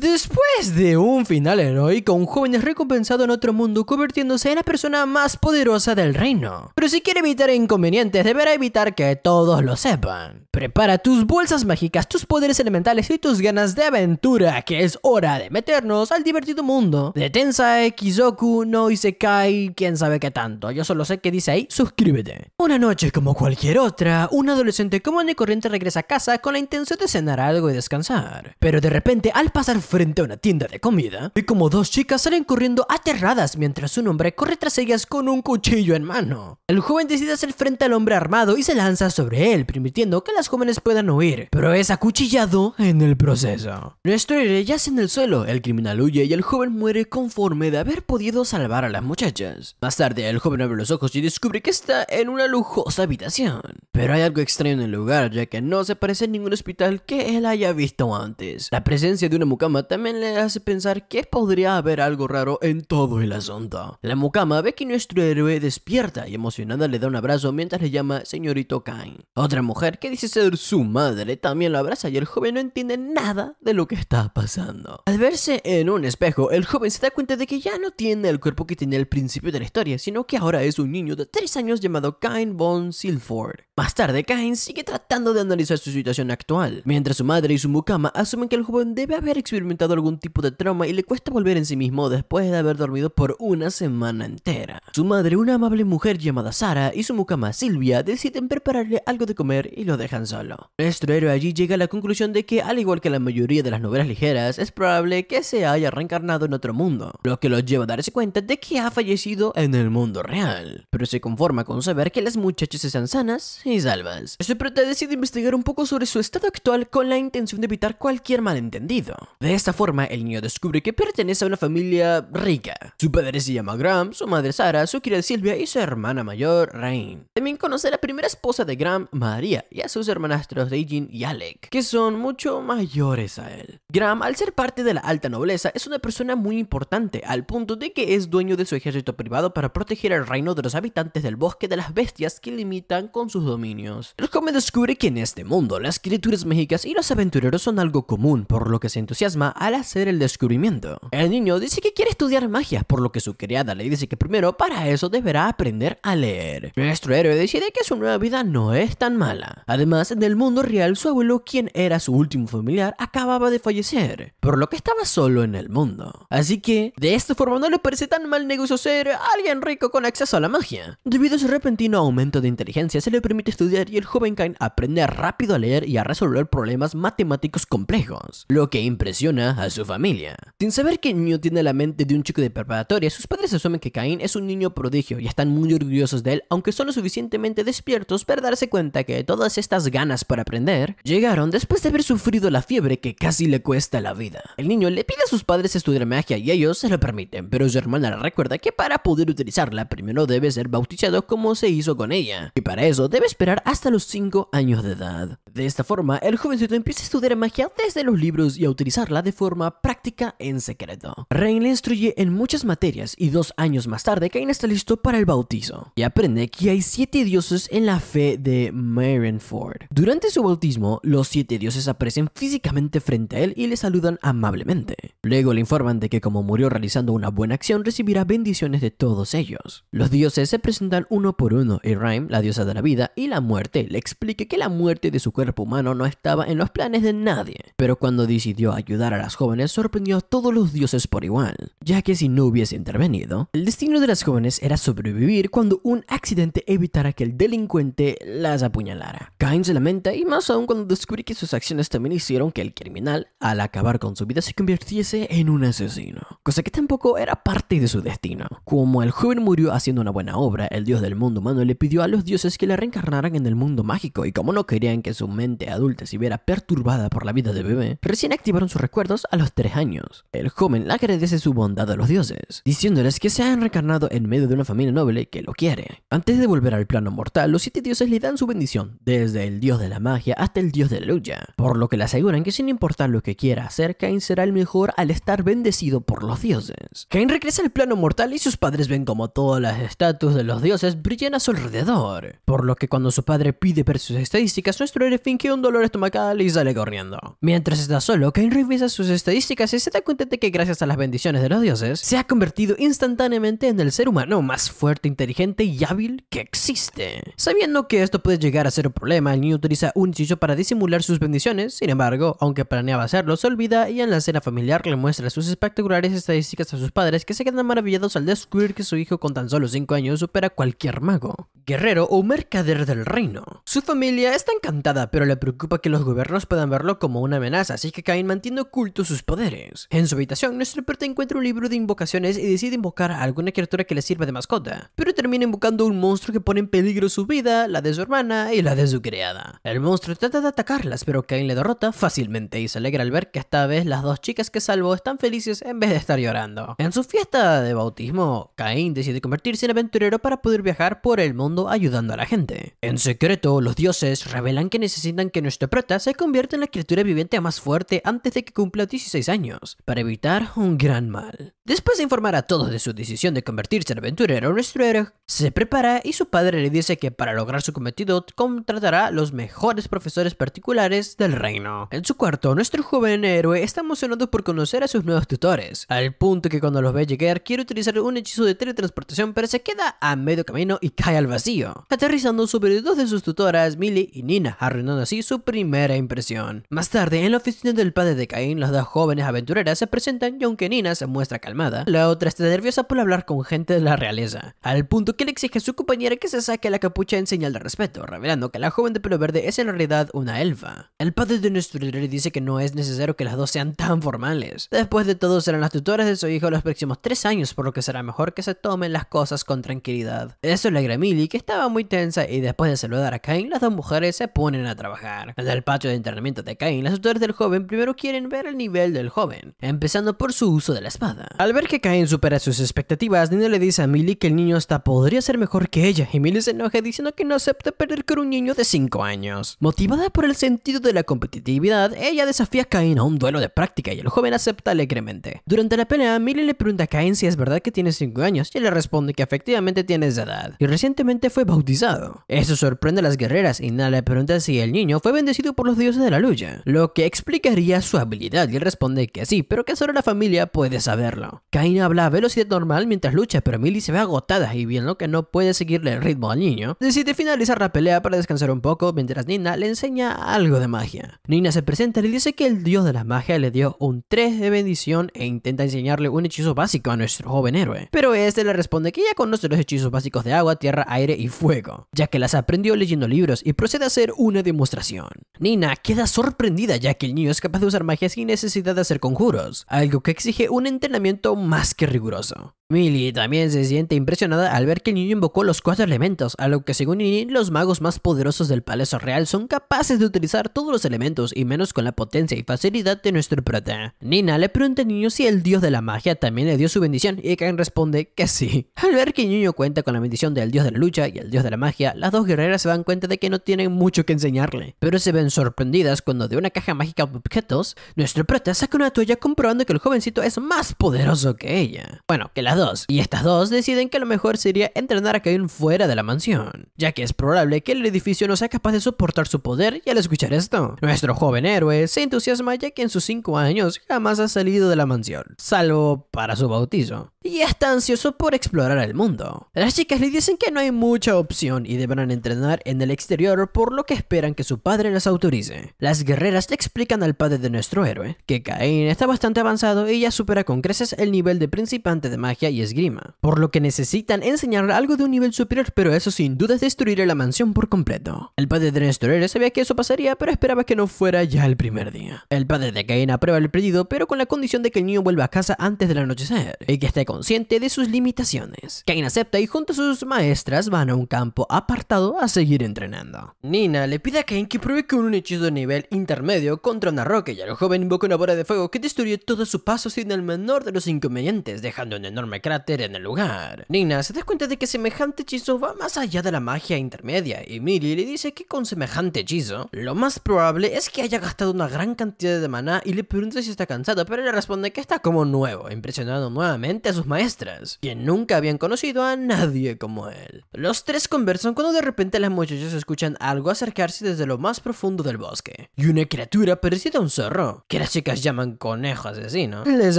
Después de un final heroico, un joven es recompensado en otro mundo convirtiéndose en la persona más poderosa del reino. Pero si quiere evitar inconvenientes, deberá evitar que todos lo sepan. Prepara tus bolsas mágicas, tus poderes elementales y tus ganas de aventura, que es hora de meternos al divertido mundo de Tensai, Kizoku, no Isekai, quién sabe qué tanto. Yo solo sé qué dice ahí, suscríbete. Una noche como cualquier otra, un adolescente común y corriente regresa a casa con la intención de cenar algo y descansar. Pero de repente, al pasar frente a una tienda de comida y como dos chicas salen corriendo aterradas mientras un hombre corre tras ellas con un cuchillo en mano. El joven decide hacer frente al hombre armado y se lanza sobre él, permitiendo que las jóvenes puedan huir, pero es acuchillado en el proceso. Nuestro héroe yace en el suelo, el criminal huye y el joven muere conforme de haber podido salvar a las muchachas. Más tarde, el joven abre los ojos y descubre que está en una lujosa habitación. Pero hay algo extraño en el lugar, ya que no se parece a ningún hospital que él haya visto antes. La presencia de una mucama también le hace pensar que podría haber algo raro en todo el asunto. La mucama ve que nuestro héroe despierta y emocionada le da un abrazo mientras le llama señorito Kain. Otra mujer que dice ser su madre también lo abraza y el joven no entiende nada de lo que está pasando. Al verse en un espejo, el joven se da cuenta de que ya no tiene el cuerpo que tenía al principio de la historia, sino que ahora es un niño de 3 años llamado Kain von Silford. Más tarde, Kain sigue tratando de analizar su situación actual, mientras su madre y su mucama asumen que el joven debe haber experimentado experimentado algún tipo de trauma y le cuesta volver en sí mismo después de haber dormido por una semana entera. Su madre, una amable mujer llamada Sara, y su mucama Silvia deciden prepararle algo de comer y lo dejan solo. Nuestro héroe allí llega a la conclusión de que, al igual que la mayoría de las novelas ligeras, es probable que se haya reencarnado en otro mundo, lo que lo lleva a darse cuenta de que ha fallecido en el mundo real, pero se conforma con saber que las muchachas están sanas y salvas. Su este prota decide investigar un poco sobre su estado actual con la intención de evitar cualquier malentendido. De esta forma, el niño descubre que pertenece a una familia rica. Su padre se llama Graham, su madre Sara, su querida Silvia y su hermana mayor, Rain. También conoce a la primera esposa de Graham, María, y a sus hermanastros Dejin y Alec, que son mucho mayores a él. Graham, al ser parte de la alta nobleza, es una persona muy importante, al punto de que es dueño de su ejército privado para proteger el reino de los habitantes del bosque de las bestias que limitan con sus dominios. El joven descubre que en este mundo, las criaturas mágicas y los aventureros son algo común, por lo que se entusiasma al hacer el descubrimiento. El niño dice que quiere estudiar magia, por lo que su criada le dice que primero para eso deberá aprender a leer. Nuestro héroe decide que su nueva vida no es tan mala. Además, en el mundo real, su abuelo, quien era su último familiar, acababa de fallecer, por lo que estaba solo en el mundo. Así que, de esta forma no le parece tan mal negocio ser alguien rico con acceso a la magia. Debido a su repentino aumento de inteligencia, se le permite estudiar y el joven Kain aprende rápido a leer y a resolver problemas matemáticos complejos, lo que impresiona a su familia. Sin saber que niño tiene la mente de un chico de preparatoria, sus padres asumen que Caín es un niño prodigio y están muy orgullosos de él, aunque son lo suficientemente despiertos para darse cuenta que todas estas ganas para aprender llegaron después de haber sufrido la fiebre que casi le cuesta la vida. El niño le pide a sus padres estudiar magia y ellos se lo permiten, pero su hermana le recuerda que para poder utilizarla primero debe ser bautizado como se hizo con ella, y para eso debe esperar hasta los 5 años de edad. De esta forma, el jovencito empieza a estudiar magia desde los libros y a utilizarla de forma práctica en secreto. Rain le instruye en muchas materias y dos años más tarde Cain está listo para el bautizo y aprende que hay siete dioses en la fe de Marenford. Durante su bautismo, los siete dioses aparecen físicamente frente a él y le saludan amablemente. Luego le informan de que como murió realizando una buena acción, recibirá bendiciones de todos ellos. Los dioses se presentan uno por uno y Rain, la diosa de la vida y la muerte, le explica que la muerte de su cuerpo humano no estaba en los planes de nadie, pero cuando decidió ayudar a las jóvenes sorprendió a todos los dioses por igual, ya que si no hubiese intervenido, el destino de las jóvenes era sobrevivir cuando un accidente evitara que el delincuente las apuñalara. Cain se lamenta y más aún cuando descubre que sus acciones también hicieron que el criminal, al acabar con su vida, se convirtiese en un asesino, cosa que tampoco era parte de su destino. Como el joven murió haciendo una buena obra, el dios del mundo humano le pidió a los dioses que la reencarnaran en el mundo mágico y como no querían que su mente adulta si viera perturbada por la vida de bebé, recién activaron sus recuerdos a los 3 años. El joven agradece su bondad a los dioses, diciéndoles que se han reencarnado en medio de una familia noble que lo quiere. Antes de volver al plano mortal, los siete dioses le dan su bendición, desde el dios de la magia hasta el dios de la lucha, por lo que le aseguran que sin importar lo que quiera hacer, Cain será el mejor al estar bendecido por los dioses. Cain regresa al plano mortal y sus padres ven como todas las estatuas de los dioses brillan a su alrededor, por lo que cuando su padre pide ver sus estadísticas, nuestro héroe finge un dolor estomacal y sale corriendo. Mientras está solo, Cain revisa sus estadísticas y se da cuenta de que gracias a las bendiciones de los dioses, se ha convertido instantáneamente en el ser humano más fuerte, inteligente y hábil que existe. Sabiendo que esto puede llegar a ser un problema, el niño utiliza un hechizo para disimular sus bendiciones, sin embargo, aunque planeaba hacerlo, se olvida y en la escena familiar le muestra sus espectaculares estadísticas a sus padres que se quedan maravillados al descubrir que su hijo con tan solo 5 años supera cualquier mago, guerrero o mercader del reino. Su familia está encantada pero le preocupa que los gobiernos puedan verlo como una amenaza, así que Cain mantiene ocultos sus poderes. En su habitación, nuestro héroe encuentra un libro de invocaciones y decide invocar a alguna criatura que le sirva de mascota, pero termina invocando a un monstruo que pone en peligro su vida, la de su hermana y la de su criada. El monstruo trata de atacarlas, pero Cain le derrota fácilmente y se alegra al ver que esta vez las dos chicas que salvó están felices en vez de estar llorando. En su fiesta de bautismo, Cain decide convertirse en aventurero para poder viajar por el mundo ayudando a la gente. En secreto, los dioses revelan que necesitan necesitan que nuestro prota se convierta en la criatura viviente más fuerte antes de que cumpla 16 años, para evitar un gran mal. Después de informar a todos de su decisión de convertirse en aventurero héroe se prepara y su padre le dice que para lograr su cometido contratará los mejores profesores particulares del reino. En su cuarto, nuestro joven héroe está emocionado por conocer a sus nuevos tutores, al punto que cuando los ve llegar quiere utilizar un hechizo de teletransportación pero se queda a medio camino y cae al vacío, aterrizando sobre dos de sus tutoras, Millie y Nina, arruinando así su primera impresión. Más tarde, en la oficina del padre de Caín, las dos jóvenes aventureras se presentan y aunque Nina se muestra calmada, la otra está nerviosa por hablar con gente de la realeza, al punto que le exige a su compañera que se saque la capucha en señal de respeto, revelando que la joven de pelo verde es en realidad una elfa. El padre de nuestro líder dice que no es necesario que las dos sean tan formales. Después de todo, serán las tutoras de su hijo los próximos tres años, por lo que será mejor que se tomen las cosas con tranquilidad. Eso alegra a Millie, que estaba muy tensa, y después de saludar a Cain, las dos mujeres se ponen a trabajar. Desde el patio de entrenamiento de Cain, las tutoras del joven primero quieren ver el nivel del joven, empezando por su uso de la espada. Al ver que Cain supera sus expectativas, Nina le dice a Millie que el niño hasta podría ser mejor que ella, y Millie se enoja diciendo que no acepta perder con un niño de 5 años. Motivada por el sentido de la competitividad, ella desafía a Cain a un duelo de práctica y el joven acepta alegremente. Durante la pelea, Millie le pregunta a Cain si es verdad que tiene 5 años, y le responde que efectivamente tiene esa edad, y recientemente fue bautizado. Eso sorprende a las guerreras, y Nina le pregunta si el niño fue bendecido por los dioses de la lucha, lo que explicaría su habilidad, y él responde que sí, pero que solo la familia puede saberlo. Kaina habla a velocidad normal mientras lucha, pero Millie se ve agotada y viendo que no puede seguirle el ritmo al niño, decide finalizar la pelea para descansar un poco mientras Nina le enseña algo de magia. Nina se presenta y le dice que el dios de la magia le dio un 3 de bendición e intenta enseñarle un hechizo básico a nuestro joven héroe, pero este le responde que ya conoce los hechizos básicos de agua, tierra, aire y fuego, ya que las aprendió leyendo libros y procede a hacer una demostración. Nina queda sorprendida ya que el niño es capaz de usar magia sin necesidad de hacer conjuros, algo que exige un entrenamiento más que riguroso. Millie también se siente impresionada al ver que el niño invocó los cuatro elementos, a lo que según Nini, los magos más poderosos del Palacio Real son capaces de utilizar todos los elementos y menos con la potencia y facilidad de nuestro prota. Nina le pregunta al niño si el dios de la magia también le dio su bendición y Kain responde que sí. Al ver que el niño cuenta con la bendición del dios de la lucha y el dios de la magia, las dos guerreras se dan cuenta de que no tienen mucho que enseñarle, pero se ven sorprendidas cuando de una caja mágica de objetos, nuestro prota saca una toalla comprobando que el jovencito es más poderoso que ella. Bueno, que las y estas dos deciden que lo mejor sería entrenar a Kevin fuera de la mansión, ya que es probable que el edificio no sea capaz de soportar su poder y al escuchar esto, nuestro joven héroe se entusiasma ya que en sus 5 años jamás ha salido de la mansión, salvo para su bautizo y está ansioso por explorar el mundo. Las chicas le dicen que no hay mucha opción y deberán entrenar en el exterior por lo que esperan que su padre las autorice. Las guerreras le explican al padre de nuestro héroe que Cain está bastante avanzado y ya supera con creces el nivel de principante de magia y esgrima, por lo que necesitan enseñarle algo de un nivel superior pero eso sin duda es la mansión por completo. El padre de nuestro héroe sabía que eso pasaría pero esperaba que no fuera ya el primer día. El padre de Cain aprueba el pedido pero con la condición de que el niño vuelva a casa antes del anochecer y que esté consciente de sus limitaciones. Kane acepta y junto a sus maestras van a un campo apartado a seguir entrenando. Nina le pide a Kane que pruebe con un hechizo de nivel intermedio contra una roca y el joven invoca una bola de fuego que destruye todo su paso sin el menor de los inconvenientes, dejando un enorme cráter en el lugar. Nina se da cuenta de que semejante hechizo va más allá de la magia intermedia y Millie le dice que con semejante hechizo, lo más probable es que haya gastado una gran cantidad de maná y le pregunta si está cansado, pero le responde que está como nuevo, impresionado nuevamente a maestras, quien nunca habían conocido a nadie como él. Los tres conversan cuando de repente las muchachas escuchan algo acercarse desde lo más profundo del bosque, y una criatura parecida a un zorro, que las chicas llaman conejo asesino, les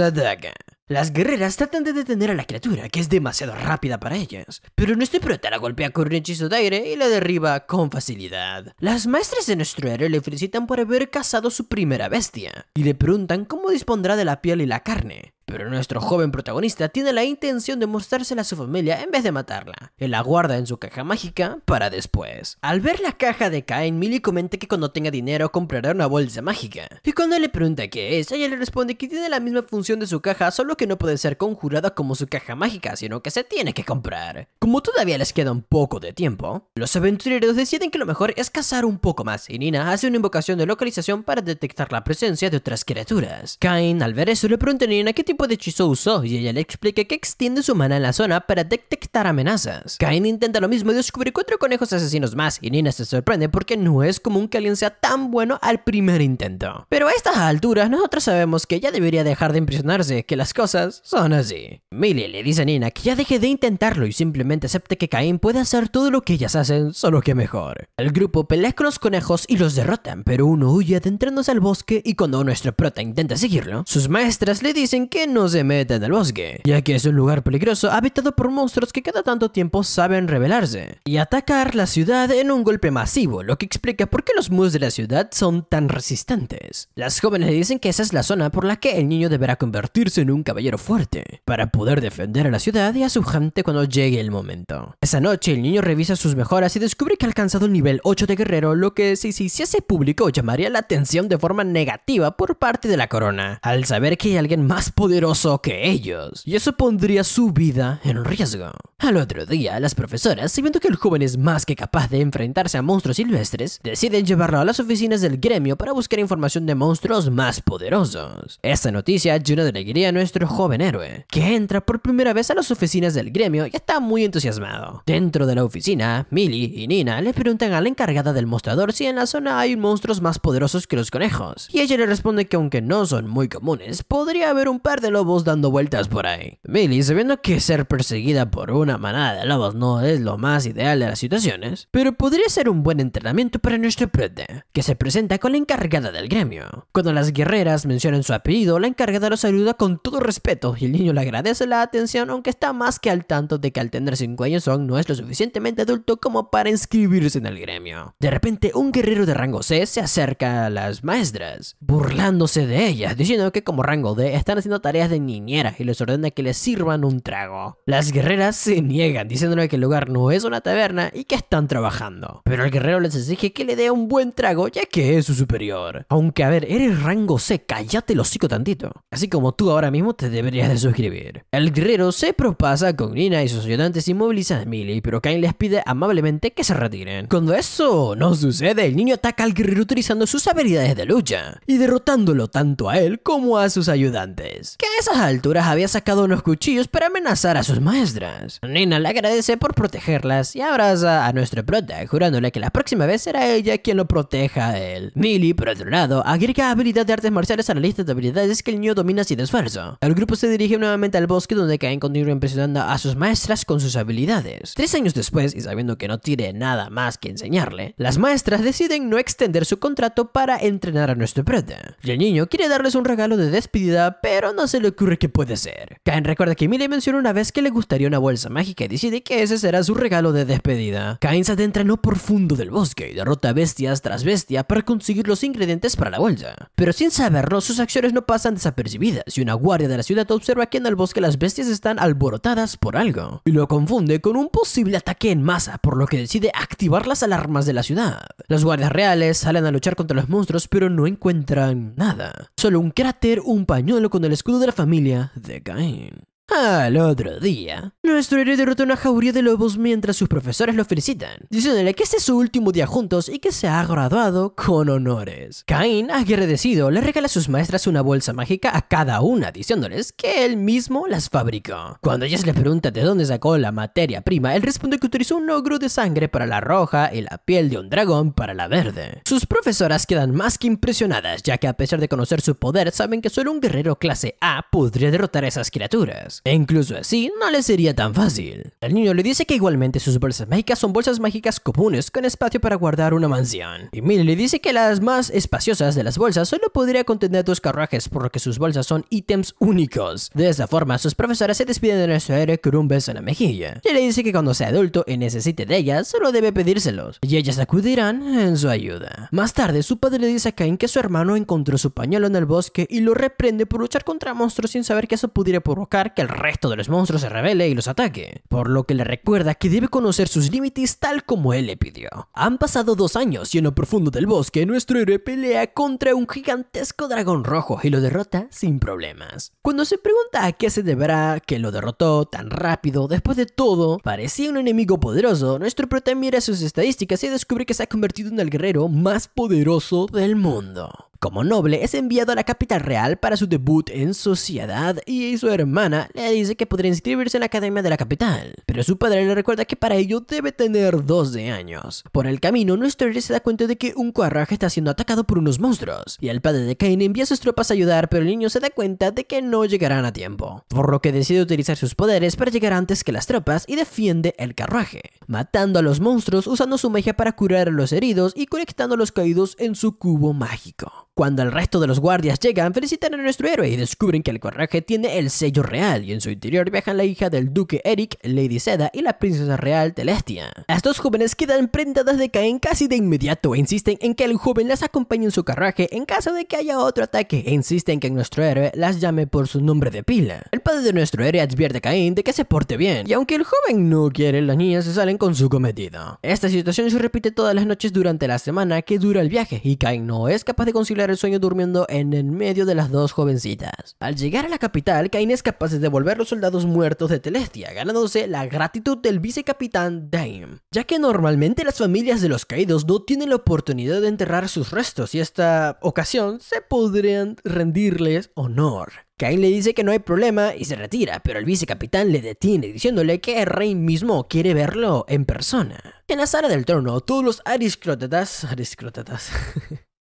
ataca. Las guerreras tratan de detener a la criatura, que es demasiado rápida para ellas, pero nuestro prota la golpea con un hechizo de aire y la derriba con facilidad. Las maestras de nuestro héroe le felicitan por haber cazado su primera bestia, y le preguntan cómo dispondrá de la piel y la carne, pero nuestro joven protagonista tiene la intención de mostrársela a su familia en vez de matarla. Él la guarda en su caja mágica para después. Al ver la caja de Cain, Millie comenta que cuando tenga dinero comprará una bolsa mágica. Y cuando le pregunta qué es, ella le responde que tiene la misma función de su caja, solo que no puede ser conjurada como su caja mágica, sino que se tiene que comprar. Como todavía les queda un poco de tiempo, los aventureros deciden que lo mejor es cazar un poco más, y Nina hace una invocación de localización para detectar la presencia de otras criaturas. Cain, al ver eso, le pregunta a Nina qué tipo de hechizo usó y ella le explica que extiende su mana en la zona para detectar amenazas. Cain intenta lo mismo y descubre cuatro conejos asesinos más y Nina se sorprende porque no es común que alguien sea tan bueno al primer intento. Pero a estas alturas nosotros sabemos que ella debería dejar de impresionarse, que las cosas son así. Millie le dice a Nina que ya deje de intentarlo y simplemente acepte que Cain puede hacer todo lo que ellas hacen, solo que mejor. El grupo pelea con los conejos y los derrotan, pero uno huye adentrándose al bosque y cuando nuestro prota intenta seguirlo, sus maestras le dicen que no se meta en el bosque, ya que es un lugar peligroso habitado por monstruos que cada tanto tiempo saben rebelarse y atacar la ciudad en un golpe masivo, lo que explica por qué los muros de la ciudad son tan resistentes. Las jóvenes le dicen que esa es la zona por la que el niño deberá convertirse en un caballero fuerte, para poder defender a la ciudad y a su gente cuando llegue el momento. Esa noche el niño revisa sus mejoras y descubre que ha alcanzado el nivel 8 de guerrero, lo que si se hiciese público llamaría la atención de forma negativa por parte de la corona, al saber que hay alguien más poderoso poderoso que ellos, y eso pondría su vida en riesgo. Al otro día, las profesoras, sabiendo que el joven es más que capaz de enfrentarse a monstruos silvestres, deciden llevarlo a las oficinas del gremio para buscar información de monstruos más poderosos. Esta noticia llena de alegría a nuestro joven héroe, que entra por primera vez a las oficinas del gremio y está muy entusiasmado. Dentro de la oficina, Millie y Nina le preguntan a la encargada del mostrador si en la zona hay monstruos más poderosos que los conejos, y ella le responde que aunque no son muy comunes, podría haber un par de lobos dando vueltas por ahí. Millie, sabiendo que ser perseguida por una manada de lobos no es lo más ideal de las situaciones, pero podría ser un buen entrenamiento para nuestro prete, que se presenta con la encargada del gremio. Cuando las guerreras mencionan su apellido, la encargada lo saluda con todo respeto y el niño le agradece la atención, aunque está más que al tanto de que al tener 5 años aún no es lo suficientemente adulto como para inscribirse en el gremio. De repente, un guerrero de rango C se acerca a las maestras, burlándose de ellas, diciendo que como rango D están haciendo tareas de niñeras y les ordena que les sirvan un trago. Las guerreras se niegan, diciéndole que el lugar no es una taberna y que están trabajando. Pero el guerrero les exige que le dé un buen trago, ya que es su superior. Aunque, a ver, eres rango C, cállate lo hocico tantito. Así como tú ahora mismo te deberías de suscribir. El guerrero se propasa con Nina y sus ayudantes y moviliza a Millie, pero Kain les pide amablemente que se retiren. Cuando eso no sucede, el niño ataca al guerrero utilizando sus habilidades de lucha y derrotándolo tanto a él como a sus ayudantes a esas alturas había sacado unos cuchillos para amenazar a sus maestras. Nina le agradece por protegerlas y abraza a nuestro prota, jurándole que la próxima vez será ella quien lo proteja a él. Millie, por otro lado, agrega habilidad de artes marciales a la lista de habilidades que el niño domina sin esfuerzo. El grupo se dirige nuevamente al bosque donde Caen continúa impresionando a sus maestras con sus habilidades. Tres años después, y sabiendo que no tiene nada más que enseñarle, las maestras deciden no extender su contrato para entrenar a nuestro prota. Y el niño quiere darles un regalo de despedida, pero no se le ocurre que puede ser. Caen recuerda que Emilia mencionó una vez que le gustaría una bolsa mágica y decide que ese será su regalo de despedida. Cain se adentra en lo profundo del bosque y derrota bestias tras bestia para conseguir los ingredientes para la bolsa. Pero sin saberlo, sus acciones no pasan desapercibidas y una guardia de la ciudad observa que en el bosque las bestias están alborotadas por algo y lo confunde con un posible ataque en masa, por lo que decide activar las alarmas de la ciudad. Los guardias reales salen a luchar contra los monstruos pero no encuentran nada, solo un cráter, un pañuelo con el escudo de la familia de Cain. Al otro día, nuestro héroe derrota una jauría de lobos mientras sus profesores lo felicitan, diciéndole que este es su último día juntos y que se ha graduado con honores. Cain, agradecido, le regala a sus maestras una bolsa mágica a cada una, diciéndoles que él mismo las fabricó. Cuando ellas le preguntan de dónde sacó la materia prima, él responde que utilizó un ogro de sangre para la roja y la piel de un dragón para la verde. Sus profesoras quedan más que impresionadas, ya que a pesar de conocer su poder, saben que solo un guerrero clase A podría derrotar a esas criaturas. E incluso así, no le sería tan fácil. El niño le dice que igualmente sus bolsas mágicas son bolsas mágicas comunes con espacio para guardar una mansión. Y Millie le dice que las más espaciosas de las bolsas solo podría contener dos carruajes por lo que sus bolsas son ítems únicos. De esa forma, sus profesoras se despiden de nuestro héroe con un beso en la mejilla. Y le dice que cuando sea adulto y necesite de ellas, solo debe pedírselos. Y ellas acudirán en su ayuda. Más tarde, su padre le dice a Cain que su hermano encontró su pañuelo en el bosque y lo reprende por luchar contra monstruos sin saber que eso pudiera provocar que el resto de los monstruos se revele y los ataque, por lo que le recuerda que debe conocer sus límites tal como él le pidió. Han pasado dos años y en lo profundo del bosque nuestro héroe pelea contra un gigantesco dragón rojo y lo derrota sin problemas. Cuando se pregunta a qué se deberá que lo derrotó tan rápido, después de todo, parecía un enemigo poderoso, nuestro prota mira sus estadísticas y descubre que se ha convertido en el guerrero más poderoso del mundo. Como noble, es enviado a la capital real para su debut en sociedad y su hermana le dice que podría inscribirse en la academia de la capital, pero su padre le recuerda que para ello debe tener 12 años. Por el camino, nuestro héroe se da cuenta de que un carruaje está siendo atacado por unos monstruos, y el padre de Kane envía a sus tropas a ayudar, pero el niño se da cuenta de que no llegarán a tiempo, por lo que decide utilizar sus poderes para llegar antes que las tropas y defiende el carruaje, matando a los monstruos usando su magia para curar a los heridos y conectando a los caídos en su cubo mágico. Cuando el resto de los guardias llegan, felicitan a nuestro héroe y descubren que el coraje tiene el sello real y en su interior viajan la hija del duque Eric, Lady Seda y la princesa real Telestia. Las dos jóvenes quedan prendadas de Cain casi de inmediato e insisten en que el joven las acompañe en su carruaje en caso de que haya otro ataque e insisten que nuestro héroe las llame por su nombre de pila. El padre de nuestro héroe advierte a Cain de que se porte bien y aunque el joven no quiere, las niñas se salen con su cometido. Esta situación se repite todas las noches durante la semana que dura el viaje y Cain no es capaz de conciliar el sueño durmiendo en el medio de las dos jovencitas. Al llegar a la capital, Kain es capaz de devolver los soldados muertos de Telestia, ganándose la gratitud del vicecapitán Dame, ya que normalmente las familias de los caídos no tienen la oportunidad de enterrar sus restos y esta ocasión se podrían rendirles honor. Kain le dice que no hay problema y se retira, pero el vicecapitán le detiene diciéndole que el rey mismo quiere verlo en persona. En la sala del trono, todos los aristócratas. ariscrótatas,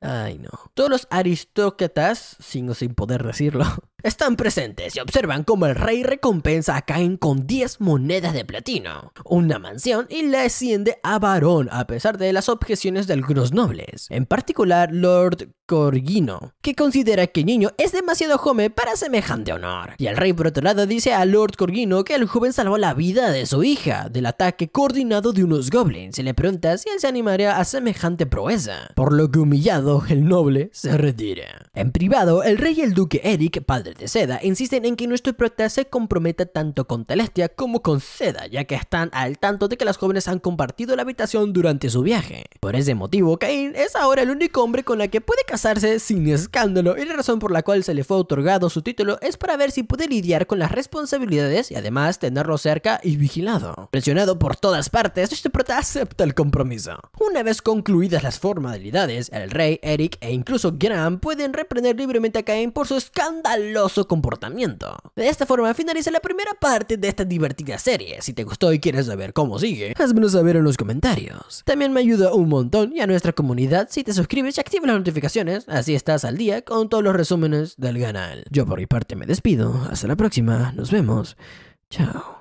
Ay, no. Todos los aristócratas, o sin poder decirlo, están presentes y observan cómo el rey recompensa a Cain con 10 monedas de platino, una mansión y la asciende a varón a pesar de las objeciones de algunos nobles, en particular Lord Corguino que considera que niño es demasiado joven para semejante honor. Y el rey por otro lado dice a Lord Corguino que el joven salvó la vida de su hija del ataque coordinado de unos goblins y le pregunta si él se animaría a semejante proeza, por lo que humillado el noble se retira. En privado, el rey y el duque Eric, padre de Seda insisten en que nuestro prota se comprometa tanto con Telestia como con Seda, ya que están al tanto de que las jóvenes han compartido la habitación durante su viaje. Por ese motivo, Cain es ahora el único hombre con el que puede casarse sin escándalo y la razón por la cual se le fue otorgado su título es para ver si puede lidiar con las responsabilidades y además tenerlo cerca y vigilado. Presionado por todas partes, nuestro prota acepta el compromiso. Una vez concluidas las formalidades, el rey, Eric e incluso Graham pueden reprender libremente a Cain por su escándalo comportamiento. De esta forma finaliza la primera parte de esta divertida serie. Si te gustó y quieres saber cómo sigue, házmelo saber en los comentarios. También me ayuda un montón y a nuestra comunidad si te suscribes y activas las notificaciones, así estás al día con todos los resúmenes del canal. Yo por mi parte me despido, hasta la próxima, nos vemos, chao.